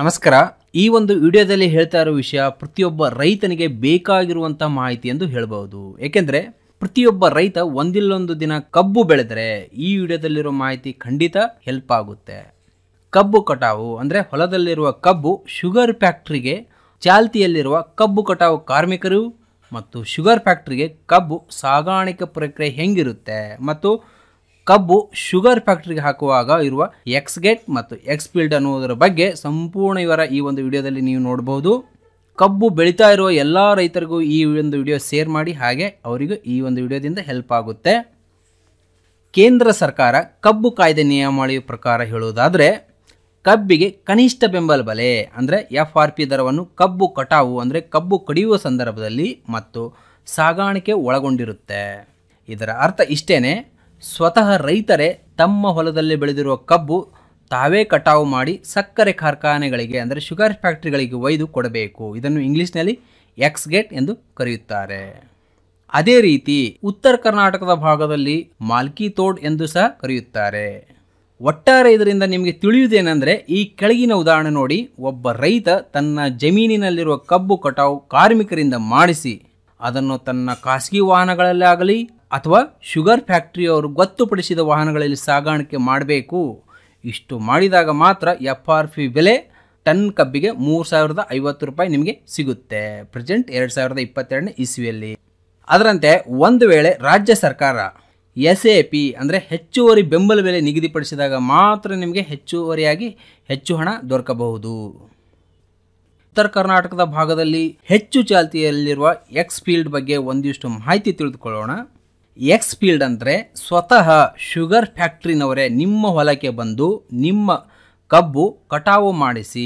ನಮಸ್ಕಾರ ಈ ಒಂದು ವಿಡಿಯೋದಲ್ಲಿ ಹೇಳ್ತಾ ಇರೋ ವಿಷಯ ಪ್ರತಿಯೊಬ್ಬ ರೈತನಿಗೆ ಬೇಕಾಗಿರುವಂತಹ ಮಾಹಿತಿ ಎಂದು ಹೇಳಬಹುದು ಏಕೆಂದ್ರೆ ಪ್ರತಿಯೊಬ್ಬ ರೈತ ಒಂದಿಲ್ಲೊಂದು ದಿನ ಕಬ್ಬು ಬೆಳೆದರೆ ಈ ವಿಡಿಯೋದಲ್ಲಿರೋ ಮಾಹಿತಿ ಖಂಡಿತ ಹೆಲ್ಪ್ ಆಗುತ್ತೆ ಕಬ್ಬು ಕಟಾವು ಅಂದ್ರೆ ಹೊಲದಲ್ಲಿರುವ ಕಬ್ಬು ಶುಗರ್ ಫ್ಯಾಕ್ಟ್ರಿಗೆ ಚಾಲ್ತಿಯಲ್ಲಿರುವ ಕಬ್ಬು ಕಟಾವು ಕಾರ್ಮಿಕರು ಮತ್ತು ಶುಗರ್ ಫ್ಯಾಕ್ಟ್ರಿಗೆ ಕಬ್ಬು ಸಾಗಾಣಿಕೆ ಪ್ರಕ್ರಿಯೆ ಹೆಂಗಿರುತ್ತೆ ಮತ್ತು ಕಬ್ಬು ಶುಗರ್ ಫ್ಯಾಕ್ಟ್ರಿಗೆ ಹಾಕುವಾಗ ಇರುವ ಎಕ್ಸ್ ಗೇಟ್ ಮತ್ತು ಎಕ್ಸ್ ಫೀಲ್ಡ್ ಅನ್ನುವುದರ ಬಗ್ಗೆ ಸಂಪೂರ್ಣ ಇವರ ಈ ಒಂದು ವಿಡಿಯೋದಲ್ಲಿ ನೀವು ನೋಡಬಹುದು ಕಬ್ಬು ಬೆಳೀತಾ ಇರುವ ಎಲ್ಲ ರೈತರಿಗೂ ಈ ಒಂದು ವಿಡಿಯೋ ಶೇರ್ ಮಾಡಿ ಹಾಗೆ ಅವರಿಗೂ ಈ ಒಂದು ವಿಡಿಯೋದಿಂದ ಹೆಲ್ಪ್ ಆಗುತ್ತೆ ಕೇಂದ್ರ ಸರ್ಕಾರ ಕಬ್ಬು ಕಾಯ್ದೆ ನಿಯಮಾವಳಿಯ ಪ್ರಕಾರ ಹೇಳುವುದಾದರೆ ಕಬ್ಬಿಗೆ ಕನಿಷ್ಠ ಬೆಂಬಲ ಬೆಲೆ ಅಂದರೆ ಎಫ್ ಆರ್ ಪಿ ದರವನ್ನು ಕಬ್ಬು ಕಟಾವು ಅಂದರೆ ಕಬ್ಬು ಕಡಿಯುವ ಸಂದರ್ಭದಲ್ಲಿ ಮತ್ತು ಸಾಗಾಣಿಕೆ ಒಳಗೊಂಡಿರುತ್ತೆ ಇದರ ಅರ್ಥ ಇಷ್ಟೇ ಸ್ವತಃ ರೈತರೇ ತಮ್ಮ ಹೊಲದಲ್ಲಿ ಬೆಳೆದಿರುವ ಕಬ್ಬು ತಾವೇ ಕಟಾವು ಮಾಡಿ ಸಕ್ಕರೆ ಕಾರ್ಖಾನೆಗಳಿಗೆ ಅಂದರೆ ಶುಗರ್ ಫ್ಯಾಕ್ಟ್ರಿಗಳಿಗೆ ಒಯ್ದು ಕೊಡಬೇಕು ಇದನ್ನು ಇಂಗ್ಲೀಷ್ನಲ್ಲಿ ಎಕ್ಸ್ಗೇಟ್ ಎಂದು ಕರೆಯುತ್ತಾರೆ ಅದೇ ರೀತಿ ಉತ್ತರ ಕರ್ನಾಟಕದ ಭಾಗದಲ್ಲಿ ಮಾಲ್ಕಿ ತೋಡ್ ಎಂದು ಸಹ ಕರೆಯುತ್ತಾರೆ ಒಟ್ಟಾರೆ ಇದರಿಂದ ನಿಮಗೆ ತಿಳಿಯುವುದೇನೆಂದರೆ ಈ ಕೆಳಗಿನ ಉದಾಹರಣೆ ನೋಡಿ ಒಬ್ಬ ರೈತ ತನ್ನ ಜಮೀನಿನಲ್ಲಿರುವ ಕಬ್ಬು ಕಟಾವು ಕಾರ್ಮಿಕರಿಂದ ಮಾಡಿಸಿ ಅದನ್ನು ತನ್ನ ಖಾಸಗಿ ವಾಹನಗಳಲ್ಲಾಗಲಿ ಅಥವಾ ಶುಗರ್ ಫ್ಯಾಕ್ಟ್ರಿಯವರು ಗೊತ್ತುಪಡಿಸಿದ ವಾಹನಗಳಲ್ಲಿ ಸಾಗಾಣಿಕೆ ಮಾಡಬೇಕು ಇಷ್ಟು ಮಾಡಿದಾಗ ಮಾತ್ರ ಎಫ್ ಆರ್ ಪಿ ಬೆಲೆ ಟನ್ ಕಬ್ಬಿಗೆ ಮೂರು ಸಾವಿರದ ಐವತ್ತು ರೂಪಾಯಿ ನಿಮಗೆ ಸಿಗುತ್ತೆ ಪ್ರೆಸೆಂಟ್ ಎರಡು ಸಾವಿರದ ಇಪ್ಪತ್ತೆರಡನೇ ಇಸ್ವಿಯಲ್ಲಿ ಅದರಂತೆ ಒಂದು ವೇಳೆ ರಾಜ್ಯ ಸರ್ಕಾರ ಎಸ್ ಎ ಪಿ ಅಂದರೆ ಹೆಚ್ಚುವರಿ ಬೆಂಬಲ ಬೆಲೆ ನಿಗದಿಪಡಿಸಿದಾಗ ಮಾತ್ರ ನಿಮಗೆ ಹೆಚ್ಚುವರಿಯಾಗಿ ಹೆಚ್ಚು ಹಣ ದೊರಕಬಹುದು ಉತ್ತರ ಕರ್ನಾಟಕದ ಭಾಗದಲ್ಲಿ ಹೆಚ್ಚು ಚಾಲ್ತಿಯಲ್ಲಿರುವ ಎಕ್ಸ್ ಫೀಲ್ಡ್ ಬಗ್ಗೆ ಒಂದಿಷ್ಟು ಮಾಹಿತಿ ತಿಳಿದುಕೊಳ್ಳೋಣ ಎಕ್ಸ್ ಫೀಲ್ಡ್ ಅಂದರೆ ಸ್ವತಃ ಶುಗರ್ ಫ್ಯಾಕ್ಟ್ರಿನವರೇ ನಿಮ್ಮ ಹೊಲಕ್ಕೆ ಬಂದು ನಿಮ್ಮ ಕಬ್ಬು ಕಟಾವು ಮಾಡಿಸಿ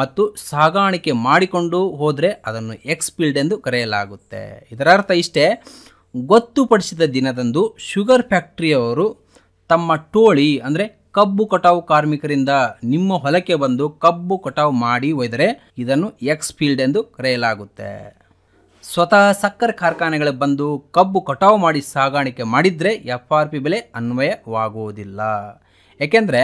ಮತ್ತು ಸಾಗಾಣಿಕೆ ಮಾಡಿಕೊಂಡು ಹೋದರೆ ಅದನ್ನು ಎಕ್ಸ್ ಫೀಲ್ಡ್ ಎಂದು ಕರೆಯಲಾಗುತ್ತೆ ಇದರ ಅರ್ಥ ಇಷ್ಟೇ ಗೊತ್ತುಪಡಿಸಿದ ದಿನದಂದು ಶುಗರ್ ಫ್ಯಾಕ್ಟ್ರಿಯವರು ತಮ್ಮ ಟೋಳಿ ಅಂದರೆ ಕಬ್ಬು ಕಟಾವು ಕಾರ್ಮಿಕರಿಂದ ನಿಮ್ಮ ಹೊಲಕ್ಕೆ ಬಂದು ಕಬ್ಬು ಕಟಾವು ಮಾಡಿ ಒಯ್ದರೆ ಇದನ್ನು ಎಕ್ಸ್ ಫೀಲ್ಡ್ ಎಂದು ಕರೆಯಲಾಗುತ್ತೆ ಸ್ವತಃ ಸಕ್ಕರೆ ಕಾರ್ಖಾನೆಗಳಿಗೆ ಬಂದು ಕಬ್ಬು ಕಟಾವು ಮಾಡಿ ಸಾಗಾಣಿಕೆ ಮಾಡಿದರೆ ಎಫ್ ಆರ್ ಪಿ ಬೆಲೆ ಅನ್ವಯವಾಗುವುದಿಲ್ಲ ಏಕೆಂದರೆ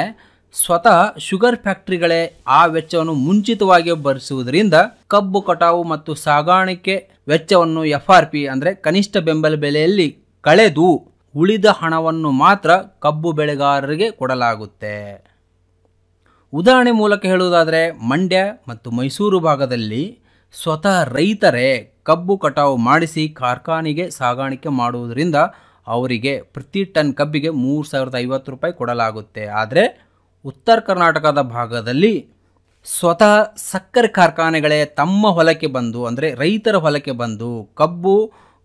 ಸ್ವತಃ ಶುಗರ್ ಫ್ಯಾಕ್ಟ್ರಿಗಳೇ ಆ ವೆಚ್ಚವನ್ನು ಮುಂಚಿತವಾಗಿ ಭರಿಸುವುದರಿಂದ ಕಬ್ಬು ಕಟಾವು ಮತ್ತು ಸಾಗಾಣಿಕೆ ವೆಚ್ಚವನ್ನು ಎಫ್ ಆರ್ ಪಿ ಅಂದರೆ ಕನಿಷ್ಠ ಬೆಂಬಲ ಬೆಲೆಯಲ್ಲಿ ಕಳೆದು ಉಳಿದ ಹಣವನ್ನು ಮಾತ್ರ ಕಬ್ಬು ಬೆಳೆಗಾರರಿಗೆ ಕೊಡಲಾಗುತ್ತೆ ಉದಾಹರಣೆ ಮೂಲಕ ಹೇಳುವುದಾದರೆ ಮಂಡ್ಯ ಮತ್ತು ಮೈಸೂರು ಭಾಗದಲ್ಲಿ ಸ್ವತಃ ರೈತರೇ ಕಬ್ಬು ಕಟಾವು ಮಾಡಿಸಿ ಕಾರ್ಖಾನೆಗೆ ಸಾಗಾಣಿಕೆ ಮಾಡುವುದರಿಂದ ಅವರಿಗೆ ಪ್ರತಿ ಟನ್ ಕಬ್ಬಿಗೆ ಮೂರು ಸಾವಿರದ ಐವತ್ತು ರೂಪಾಯಿ ಕೊಡಲಾಗುತ್ತೆ ಆದರೆ ಉತ್ತರ ಕರ್ನಾಟಕದ ಭಾಗದಲ್ಲಿ ಸ್ವತಃ ಸಕ್ಕರೆ ಕಾರ್ಖಾನೆಗಳೇ ತಮ್ಮ ಹೊಲಕ್ಕೆ ಬಂದು ಅಂದರೆ ರೈತರ ಹೊಲಕ್ಕೆ ಬಂದು ಕಬ್ಬು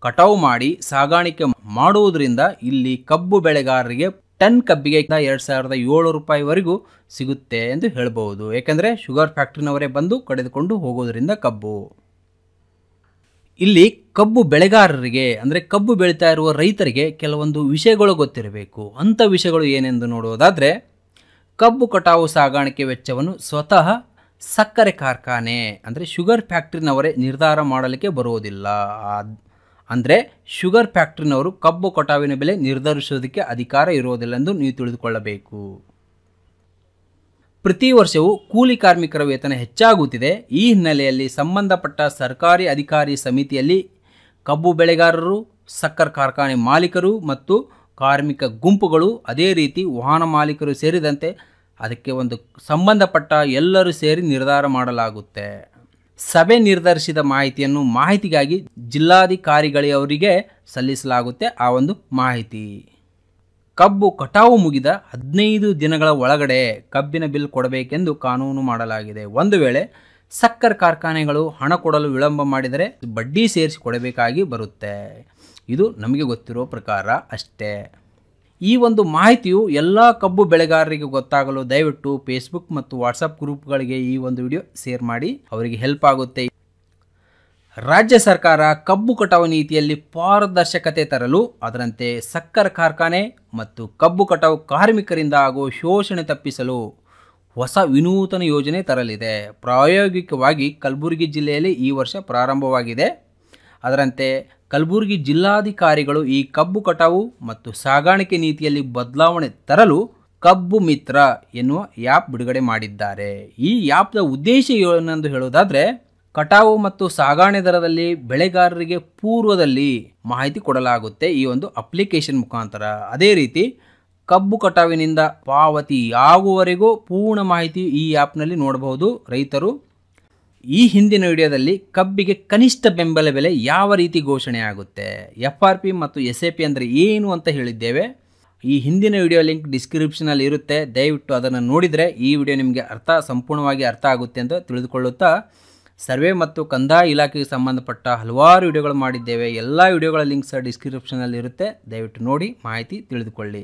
ಕಟಾವು ಮಾಡಿ ಸಾಗಾಣಿಕೆ ಮಾಡುವುದರಿಂದ ಇಲ್ಲಿ ಕಬ್ಬು ಬೆಳೆಗಾರರಿಗೆ ಟನ್ ಕಬ್ಬಿಗೆ ಎರಡು ಸಾವಿರದ ಏಳು ರೂಪಾಯಿವರೆಗೂ ಸಿಗುತ್ತೆ ಎಂದು ಹೇಳಬಹುದು ಏಕೆಂದರೆ ಶುಗರ್ ಫ್ಯಾಕ್ಟ್ರಿನವರೇ ಬಂದು ಕಡಿದುಕೊಂಡು ಹೋಗೋದರಿಂದ ಕಬ್ಬು ಇಲ್ಲಿ ಕಬ್ಬು ಬೆಳೆಗಾರರಿಗೆ ಅಂದರೆ ಕಬ್ಬು ಬೆಳೀತಾ ಇರುವ ರೈತರಿಗೆ ಕೆಲವೊಂದು ವಿಷಯಗಳು ಗೊತ್ತಿರಬೇಕು ಅಂಥ ವಿಷಯಗಳು ಏನೆಂದು ನೋಡುವುದಾದರೆ ಕಬ್ಬು ಕಟಾವು ಸಾಗಾಣಿಕೆ ವೆಚ್ಚವನ್ನು ಸ್ವತಃ ಸಕ್ಕರೆ ಕಾರ್ಖಾನೆ ಅಂದರೆ ಶುಗರ್ ಫ್ಯಾಕ್ಟ್ರಿನವರೇ ನಿರ್ಧಾರ ಮಾಡಲಿಕ್ಕೆ ಬರುವುದಿಲ್ಲ ಅಂದರೆ ಶುಗರ್ ಫ್ಯಾಕ್ಟ್ರಿನವರು ಕಬ್ಬು ಕಟಾವಿನ ಬೆಲೆ ನಿರ್ಧರಿಸೋದಕ್ಕೆ ಅಧಿಕಾರ ಇರುವುದಿಲ್ಲ ಎಂದು ನೀವು ತಿಳಿದುಕೊಳ್ಳಬೇಕು ಪ್ರತಿ ವರ್ಷವೂ ಕೂಲಿ ಕಾರ್ಮಿಕರ ವೇತನ ಹೆಚ್ಚಾಗುತ್ತಿದೆ ಈ ಹಿನ್ನೆಲೆಯಲ್ಲಿ ಸಂಬಂಧಪಟ್ಟ ಸರ್ಕಾರಿ ಅಧಿಕಾರಿ ಸಮಿತಿಯಲ್ಲಿ ಕಬ್ಬು ಬೆಳೆಗಾರರು ಸಕ್ಕರೆ ಕಾರ್ಖಾನೆ ಮಾಲೀಕರು ಮತ್ತು ಕಾರ್ಮಿಕ ಗುಂಪುಗಳು ಅದೇ ರೀತಿ ವಾಹನ ಮಾಲೀಕರು ಸೇರಿದಂತೆ ಅದಕ್ಕೆ ಒಂದು ಸಂಬಂಧಪಟ್ಟ ಎಲ್ಲರೂ ಸೇರಿ ನಿರ್ಧಾರ ಮಾಡಲಾಗುತ್ತೆ ಸಭೆ ನಿರ್ಧರಿಸಿದ ಮಾಹಿತಿಯನ್ನು ಮಾಹಿತಿಗಾಗಿ ಜಿಲ್ಲಾಧಿಕಾರಿಗಳವರಿಗೆ ಸಲ್ಲಿಸಲಾಗುತ್ತೆ ಆ ಒಂದು ಮಾಹಿತಿ ಕಬ್ಬು ಕಟಾವು ಮುಗಿದ ಹದಿನೈದು ದಿನಗಳ ಒಳಗಡೆ ಕಬ್ಬಿನ ಬಿಲ್ ಕೊಡಬೇಕೆಂದು ಕಾನೂನು ಮಾಡಲಾಗಿದೆ ಒಂದು ವೇಳೆ ಸಕ್ಕರೆ ಕಾರ್ಖಾನೆಗಳು ಹಣ ಕೊಡಲು ವಿಳಂಬ ಮಾಡಿದರೆ ಬಡ್ಡಿ ಸೇರಿಸಿ ಕೊಡಬೇಕಾಗಿ ಬರುತ್ತೆ ಇದು ನಮಗೆ ಗೊತ್ತಿರೋ ಪ್ರಕಾರ ಅಷ್ಟೇ ಈ ಒಂದು ಮಾಹಿತಿಯು ಎಲ್ಲ ಕಬ್ಬು ಬೆಳೆಗಾರರಿಗೆ ಗೊತ್ತಾಗಲು ದಯವಿಟ್ಟು ಫೇಸ್ಬುಕ್ ಮತ್ತು ವಾಟ್ಸಪ್ ಗ್ರೂಪ್ಗಳಿಗೆ ಈ ಒಂದು ವಿಡಿಯೋ ಶೇರ್ ಮಾಡಿ ಅವರಿಗೆ ಹೆಲ್ಪ್ ಆಗುತ್ತೆ ರಾಜ್ಯ ಸರ್ಕಾರ ಕಬ್ಬು ಕಟಾವು ನೀತಿಯಲ್ಲಿ ಪಾರದರ್ಶಕತೆ ತರಲು ಅದರಂತೆ ಸಕ್ಕರೆ ಕಾರ್ಖಾನೆ ಮತ್ತು ಕಬ್ಬು ಕಟಾವು ಕಾರ್ಮಿಕರಿಂದ ಆಗುವ ಶೋಷಣೆ ತಪ್ಪಿಸಲು ಹೊಸ ವಿನೂತನ ಯೋಜನೆ ತರಲಿದೆ ಪ್ರಾಯೋಗಿಕವಾಗಿ ಕಲಬುರಗಿ ಜಿಲ್ಲೆಯಲ್ಲಿ ಈ ವರ್ಷ ಪ್ರಾರಂಭವಾಗಿದೆ ಅದರಂತೆ ಕಲಬುರಗಿ ಜಿಲ್ಲಾಧಿಕಾರಿಗಳು ಈ ಕಬ್ಬು ಕಟಾವು ಮತ್ತು ಸಾಗಾಣಿಕೆ ನೀತಿಯಲ್ಲಿ ಬದಲಾವಣೆ ತರಲು ಕಬ್ಬು ಮಿತ್ರ ಎನ್ನುವ ಆ್ಯಪ್ ಬಿಡುಗಡೆ ಮಾಡಿದ್ದಾರೆ ಈ ಆ್ಯಪ್ನ ಉದ್ದೇಶ ಏನೆಂದು ಹೇಳೋದಾದರೆ ಕಟಾವು ಮತ್ತು ಸಾಗಾಣೆ ದರದಲ್ಲಿ ಬೆಳೆಗಾರರಿಗೆ ಪೂರ್ವದಲ್ಲಿ ಮಾಹಿತಿ ಕೊಡಲಾಗುತ್ತೆ ಈ ಒಂದು ಅಪ್ಲಿಕೇಶನ್ ಮುಖಾಂತರ ಅದೇ ರೀತಿ ಕಬ್ಬು ಕಟಾವಿನಿಂದ ಪಾವತಿ ಆಗುವವರೆಗೂ ಪೂರ್ಣ ಮಾಹಿತಿ ಈ ಆ್ಯಪ್ನಲ್ಲಿ ನೋಡಬಹುದು ರೈತರು ಈ ಹಿಂದಿನ ವಿಡಿಯೋದಲ್ಲಿ ಕಬ್ಬಿಗೆ ಕನಿಷ್ಠ ಬೆಂಬಲ ಬೆಲೆ ಯಾವ ರೀತಿ ಘೋಷಣೆ ಆಗುತ್ತೆ ಎಫ್ ಆರ್ ಪಿ ಮತ್ತು ಎಸ್ ಎ ಪಿ ಅಂದರೆ ಏನು ಅಂತ ಹೇಳಿದ್ದೇವೆ ಈ ಹಿಂದಿನ ವಿಡಿಯೋ ಲಿಂಕ್ ಡಿಸ್ಕ್ರಿಪ್ಷನಲ್ಲಿ ಇರುತ್ತೆ ದಯವಿಟ್ಟು ಅದನ್ನು ನೋಡಿದರೆ ಈ ವಿಡಿಯೋ ನಿಮಗೆ ಅರ್ಥ ಸಂಪೂರ್ಣವಾಗಿ ಅರ್ಥ ಆಗುತ್ತೆ ಅಂತ ತಿಳಿದುಕೊಳ್ಳುತ್ತಾ ಸರ್ವೆ ಮತ್ತು ಕಂದಾಯ ಇಲಾಖೆಗೆ ಸಂಬಂಧಪಟ್ಟ ಹಲವಾರು ವಿಡಿಯೋಗಳು ಮಾಡಿದ್ದೇವೆ ಎಲ್ಲ ವಿಡಿಯೋಗಳ ಲಿಂಕ್ಸ್ ಡಿಸ್ಕ್ರಿಪ್ಷನಲ್ಲಿ ಇರುತ್ತೆ ದಯವಿಟ್ಟು ನೋಡಿ ಮಾಹಿತಿ ತಿಳಿದುಕೊಳ್ಳಿ